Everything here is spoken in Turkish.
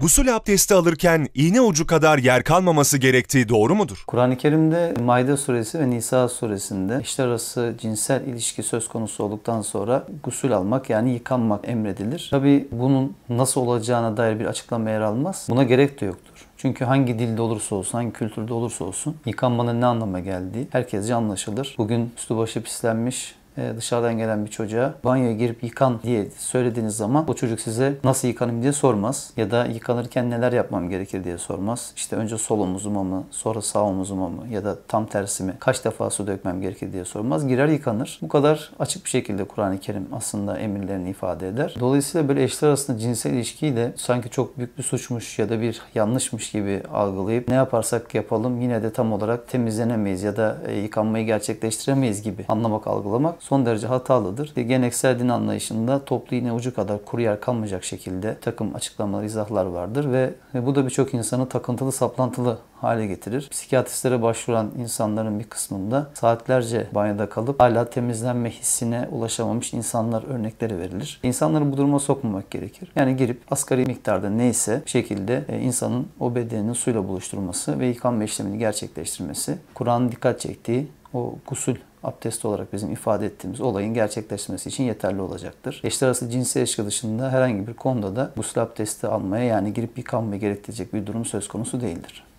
Gusül abdesti alırken iğne ucu kadar yer kalmaması gerektiği doğru mudur? Kur'an-ı Kerim'de Maide suresi ve Nisa suresinde işte arası cinsel ilişki söz konusu olduktan sonra gusül almak yani yıkanmak emredilir. Tabi bunun nasıl olacağına dair bir açıklama yer almaz. Buna gerek de yoktur. Çünkü hangi dilde olursa olsun, hangi kültürde olursa olsun yıkanmanın ne anlama geldiği herkesce anlaşılır. Bugün üstü başı pislenmiş, e, dışarıdan gelen bir çocuğa banyoya girip yıkan diye söylediğiniz zaman o çocuk size nasıl yıkanayım diye sormaz. Ya da yıkanırken neler yapmam gerekir diye sormaz. İşte önce sol omuzuma mı, sonra sağ omuzuma mı ya da tam tersi mi, kaç defa su dökmem gerekir diye sormaz. Girer yıkanır. Bu kadar açık bir şekilde Kur'an-ı Kerim aslında emirlerini ifade eder. Dolayısıyla böyle eşler arasında cinsel ilişkiyi de sanki çok büyük bir suçmuş ya da bir yanlışmış gibi algılayıp ne yaparsak yapalım yine de tam olarak temizlenemeyiz ya da e, yıkanmayı gerçekleştiremeyiz gibi anlamak, algılamak son derece hatalıdır. E, geleneksel din anlayışında toplu iğne ucu kadar kuru yer kalmayacak şekilde takım açıklamalar, izahlar vardır ve e, bu da birçok insanı takıntılı, saplantılı hale getirir. Psikiyatristlere başvuran insanların bir kısmında saatlerce banyoda kalıp hala temizlenme hissine ulaşamamış insanlar örnekleri verilir. İnsanları bu duruma sokmamak gerekir. Yani girip asgari miktarda neyse bir şekilde e, insanın o bedeninin suyla buluşturması ve yıkanma işlemini gerçekleştirmesi, Kur'an'ın dikkat çektiği o gusül abdest olarak bizim ifade ettiğimiz olayın gerçekleşmesi için yeterli olacaktır. Eşler arası cinsel ilişki dışında herhangi bir konuda da gusül abdesti almaya yani girip yıkanmaya gerektirecek bir durum söz konusu değildir.